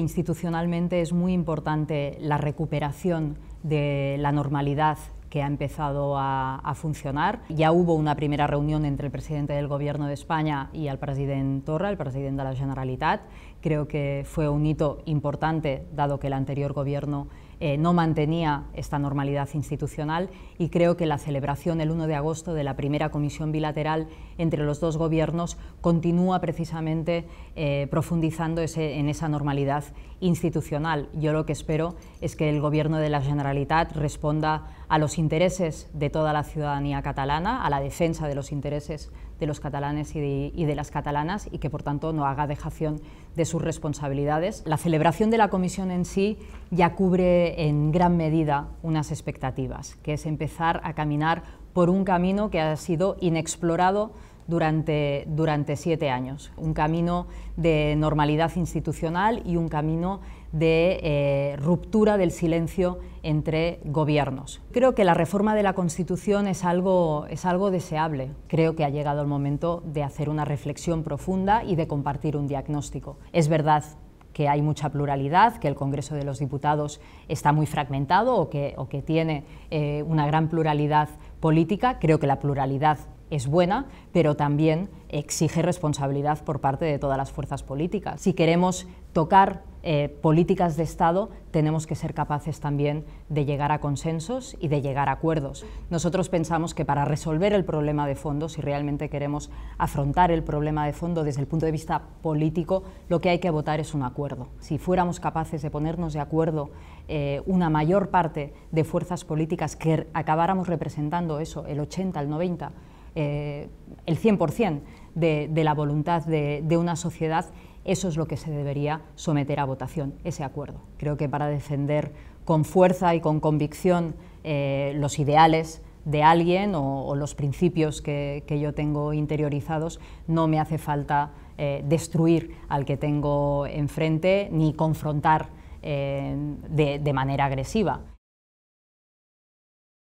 Institucionalmente es muy importante la recuperación de la normalidad que ha empezado a, funcionar. Ya hubo una primera reunión entre el presidente del Gobierno de España y el presidente Torra, el presidente de la Generalitat. Creo que fue un hito importante, dado que el anterior gobierno eh, no mantenía esta normalidad institucional y creo que la celebración el 1 de agosto de la primera comisión bilateral entre los dos gobiernos continúa precisamente eh, profundizando ese, en esa normalidad institucional. Yo lo que espero es que el Gobierno de la Generalitat responda a los intereses de toda la ciudadanía catalana, a la defensa de los intereses de los catalanes y de, las catalanas y que por tanto no haga dejación de sus responsabilidades. La celebración de la comisión en sí ya cubre en gran medida unas expectativas, que es empezar a caminar por un camino que ha sido inexplorado durante, durante siete años. Un camino de normalidad institucional y un camino de eh, ruptura del silencio entre gobiernos. Creo que la reforma de la Constitución es algo, deseable. Creo que ha llegado el momento de hacer una reflexión profunda y de compartir un diagnóstico. Es verdad que hay mucha pluralidad, que el Congreso de los Diputados está muy fragmentado o que, tiene eh, una gran pluralidad política. Creo que la pluralidad es buena, pero también exige responsabilidad por parte de todas las fuerzas políticas. Si queremos tocar eh, políticas de Estado, tenemos que ser capaces también de llegar a consensos y de llegar a acuerdos. Nosotros pensamos que para resolver el problema de fondo, si realmente queremos afrontar el problema de fondo desde el punto de vista político, lo que hay que votar es un acuerdo. Si fuéramos capaces de ponernos de acuerdo eh, una mayor parte de fuerzas políticas que acabáramos representando eso, el 80, el 90, eh, el el 100% de, de, la voluntad de, una sociedad, eso es lo que se debería someter a votación, ese acuerdo. Creo que para defender con fuerza y con convicción eh, los ideales de alguien o, los principios que, yo tengo interiorizados, no me hace falta eh, destruir al que tengo enfrente ni confrontar de, manera agresiva.